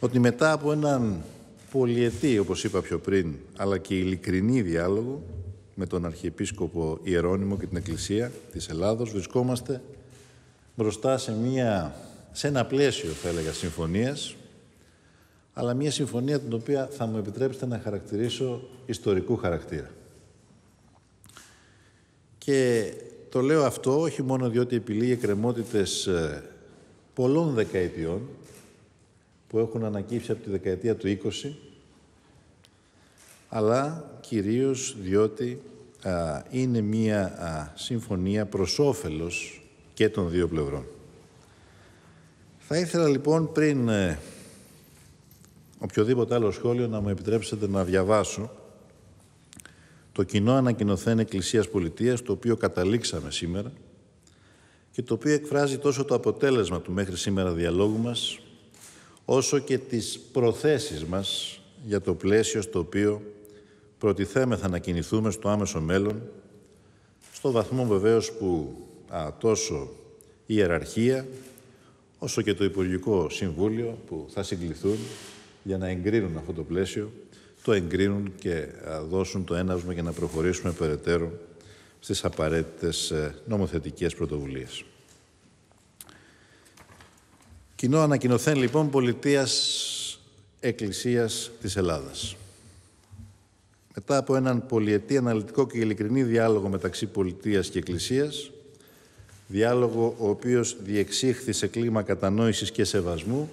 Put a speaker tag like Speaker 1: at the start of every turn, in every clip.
Speaker 1: ότι μετά από έναν πολυετή, όπως είπα πιο πριν, αλλά και ειλικρινή διάλογο με τον Αρχιεπίσκοπο Ιερώνυμο και την Εκκλησία της Ελλάδος, βρισκόμαστε μπροστά σε, μια, σε ένα πλαίσιο, θα έλεγα, συμφωνίας, αλλά μια συμφωνία την οποία θα μου επιτρέψετε να χαρακτηρίσω ιστορικού χαρακτήρα. Και το λέω αυτό όχι μόνο διότι επιλύει εκκρεμότητες ε, πολλών δεκαετιών, που έχουν ανακύψει από τη δεκαετία του 20, αλλά κυρίως διότι α, είναι μία συμφωνία προς όφελος και των δύο πλευρών. Θα ήθελα λοιπόν πριν ε, οποιοδήποτε άλλο σχόλιο να μου επιτρέψετε να διαβάσω το κοινό ανακοινωθέν Εκκλησίας Πολιτείας, το οποίο καταλήξαμε σήμερα και το οποίο εκφράζει τόσο το αποτέλεσμα του μέχρι σήμερα διαλόγου μας, όσο και τις προθέσεις μας για το πλαίσιο στο οποίο προτιθέμεθα να κινηθούμε στο άμεσο μέλλον, στο βαθμό βεβαίως που α, τόσο η ιεραρχία, όσο και το Υπουργικό Συμβούλιο που θα συγκληθούν για να εγκρίνουν αυτό το πλαίσιο, το εγκρίνουν και δώσουν το έναυσμα για να προχωρήσουμε περαιτέρω στις απαραίτητες ε, νομοθετικές πρωτοβουλίες. Κοινό ανακοινωθέν λοιπόν πολιτείας εκκλησίας της Ελλάδας. Μετά από έναν πολυετή αναλυτικό και ειλικρινή διάλογο μεταξύ πολιτείας και εκκλησίας, διάλογο ο οποίος διεξήχθη σε κλίμα κατανόησης και σεβασμού,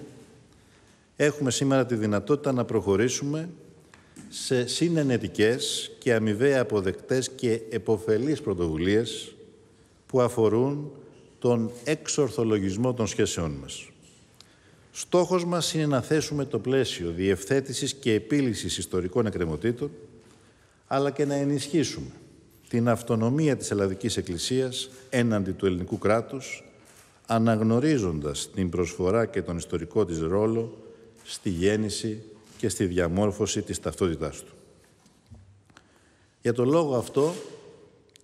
Speaker 1: έχουμε σήμερα τη δυνατότητα να προχωρήσουμε σε συνενετικές και αμοιβαία αποδεκτές και εποφελείς πρωτοβουλίες που αφορούν τον εξορθολογισμό των σχέσεών μας. Στόχος μας είναι να θέσουμε το πλαίσιο διευθέτησης και επίλυσης ιστορικών εκκρεμωτήτων, αλλά και να ενισχύσουμε την αυτονομία της Ελλαδικής Εκκλησίας έναντι του ελληνικού κράτους, αναγνωρίζοντας την προσφορά και τον ιστορικό της ρόλο στη γέννηση και στη διαμόρφωση της ταυτότητάς του. Για τον λόγο αυτό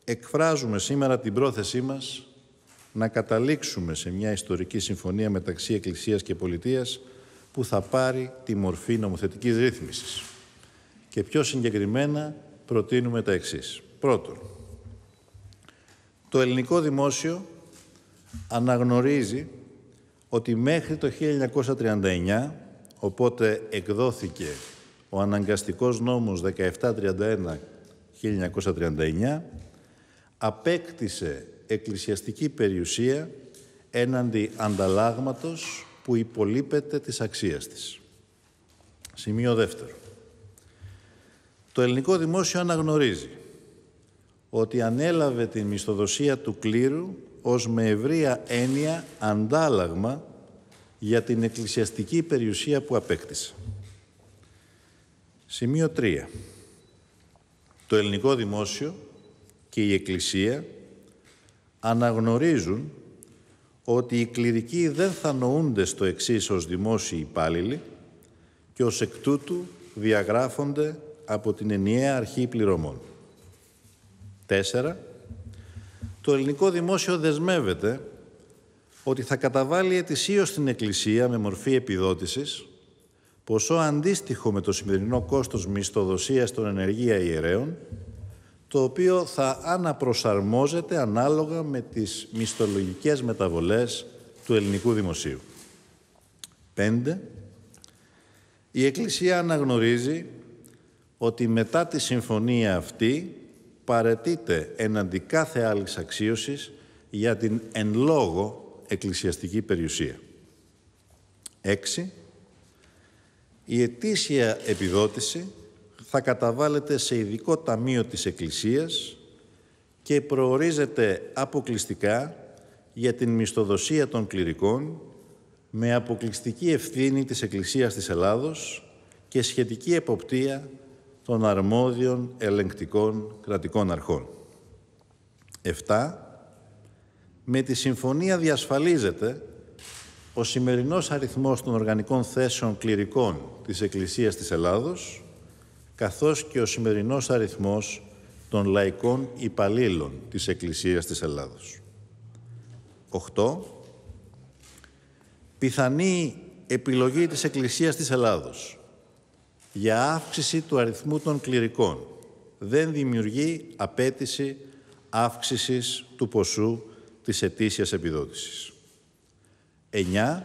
Speaker 1: εκφράζουμε σήμερα την πρόθεσή μας να καταλήξουμε σε μια ιστορική συμφωνία μεταξύ Εκκλησίας και Πολιτείας που θα πάρει τη μορφή νομοθετικής ρύθμισης. Και πιο συγκεκριμένα προτείνουμε τα εξής. Πρώτον, το ελληνικό δημόσιο αναγνωρίζει ότι μέχρι το 1939, οπότε εκδόθηκε ο αναγκαστικός νόμος 1731-1939, απέκτησε εκκλησιαστική περιουσία έναντι ανταλλάγματος που υπολείπεται της αξίας της. Σημείο δεύτερο. Το ελληνικό δημόσιο αναγνωρίζει ότι ανέλαβε την μισθοδοσία του κλήρου ως με ευρεία έννοια αντάλλαγμα για την εκκλησιαστική περιουσία που απέκτησε. Σημείο 3. Το ελληνικό δημόσιο και η Εκκλησία αναγνωρίζουν ότι οι κληρικοί δεν θα νοούνται στο εξής ως δημόσιοι υπάλληλοι και ως εκ τούτου διαγράφονται από την ενιαία αρχή πληρωμών. Τέσσερα, Το ελληνικό δημόσιο δεσμεύεται ότι θα καταβάλει ετησίως την Εκκλησία με μορφή επιδότησης ποσό αντίστοιχο με το σημερινό κόστος μισθοδοσίας των ενεργεία ιερέων το οποίο θα αναπροσαρμόζεται ανάλογα με τις μισθολογικές μεταβολές του ελληνικού δημοσίου. 5. Η Εκκλησία αναγνωρίζει ότι μετά τη συμφωνία αυτή παρετείται εναντί κάθε άλλης αξίωσης για την εν λόγω εκκλησιαστική περιουσία. 6. Η ετήσια επιδότηση θα καταβάλλεται σε ειδικό ταμείο της Εκκλησίας και προορίζεται αποκλειστικά για την μισθοδοσία των κληρικών με αποκλειστική ευθύνη της Εκκλησίας της Ελλάδος και σχετική εποπτεία των αρμόδιων ελεγκτικών κρατικών αρχών. 7. Με τη συμφωνία διασφαλίζεται ο σημερινός αριθμός των οργανικών θέσεων κληρικών της Εκκλησίας της Ελλάδος καθώς και ο σημερινός αριθμός των λαϊκών υπαλλήλων της Εκκλησίας της Ελλάδος. 8. Πιθανή επιλογή της Εκκλησίας της Ελλάδος για αύξηση του αριθμού των κληρικών δεν δημιουργεί απέτηση αύξησης του ποσού της ετήσιας επιδότησης. 9.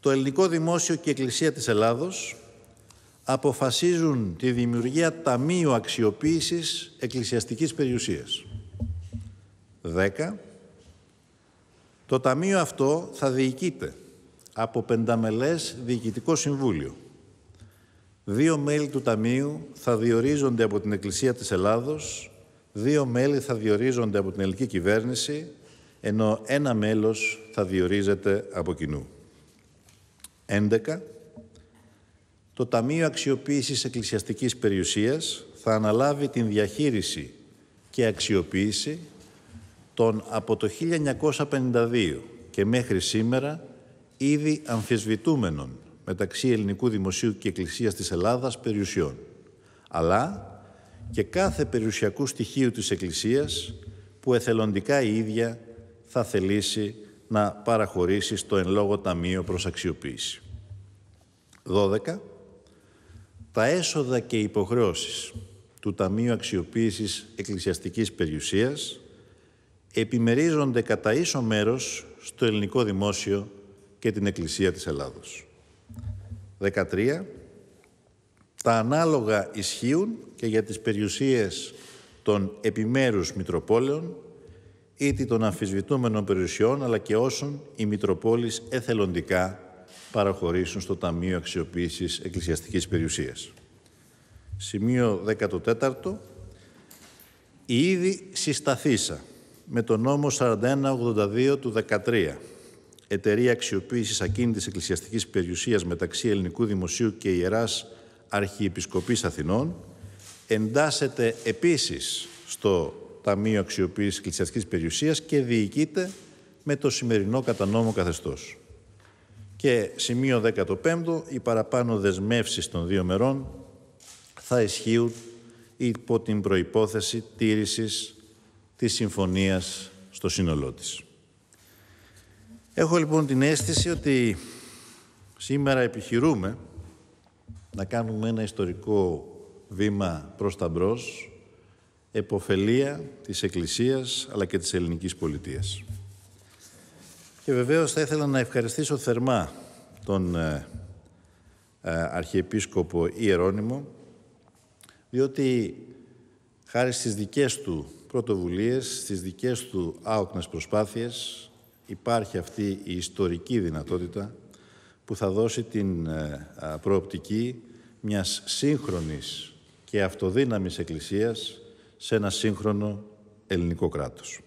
Speaker 1: Το ελληνικό δημόσιο και η Εκκλησία της Ελλάδος αποφασίζουν τη δημιουργία ταμείου αξιοποίησης εκκλησιαστικής περιουσίας. 10. Το ταμείο αυτό θα διοικείται από πενταμελές διοικητικό συμβούλιο. Δύο μέλη του Ταμείου θα διορίζονται από την Εκκλησία της Ελλάδος, δύο μέλη θα διορίζονται από την ελληνική κυβέρνηση, ενώ ένα μέλος θα διορίζεται από κοινού. 11 το Ταμείο Αξιοποίησης Εκκλησιαστικής Περιουσίας θα αναλάβει την διαχείριση και αξιοποίηση των από το 1952 και μέχρι σήμερα ήδη αμφισβητούμενων μεταξύ ελληνικού δημοσίου και εκκλησίας της Ελλάδας περιουσιών, αλλά και κάθε περιουσιακού στοιχείου της εκκλησίας που εθελοντικά η ίδια θα θελήσει να παραχωρήσει στο εν λόγω ταμείο προς αξιοποίηση τα έσοδα και υποχρεώσεις του Ταμείου Αξιοποίησης Εκκλησιαστικής Περιουσίας επιμερίζονται κατά ίσο μέρος στο ελληνικό δημόσιο και την Εκκλησία της Ελλάδος. 13. Τα ανάλογα ισχύουν και για τις περιουσίες των επιμέρους Μητροπόλεων ή των αμφισβητούμενων περιουσιών αλλά και όσων οι Μητροπόλεις εθελοντικά παραχωρήσουν στο Ταμείο Αξιοποίησης Εκκλησιαστικής Περιουσίας. Σημείο 14. Η ήδη συσταθήσα με το νόμο 4182 του 13 εταιρεία αξιοποίησης ακίνητης εκκλησιαστικής περιουσίας μεταξύ Ελληνικού Δημοσίου και Ιεράς Αρχιεπισκοπής Αθηνών εντάσσεται επίσης στο Ταμείο Αξιοποίησης Εκκλησιαστικής Περιουσίας και διοικείται με το σημερινό κατανόμο νόμο καθεστώς. Και σημείο 15, οι παραπάνω δεσμεύσεις των δύο μερών θα ισχύουν υπό την προϋπόθεση τήρησης της συμφωνίας στο σύνολό της. Έχω λοιπόν την αίσθηση ότι σήμερα επιχειρούμε να κάνουμε ένα ιστορικό βήμα προς τα μπρος, εποφελία της Εκκλησίας αλλά και της ελληνικής πολιτείας. Και βεβαίως θα ήθελα να ευχαριστήσω θερμά τον ε, ε, Αρχιεπίσκοπο Ιερώνυμο, διότι χάρη στις δικές του πρωτοβουλίες, στις δικές του άοκνες προσπάθειες, υπάρχει αυτή η ιστορική δυνατότητα που θα δώσει την ε, προοπτική μιας σύγχρονης και αυτοδύναμης Εκκλησίας σε ένα σύγχρονο ελληνικό κράτος.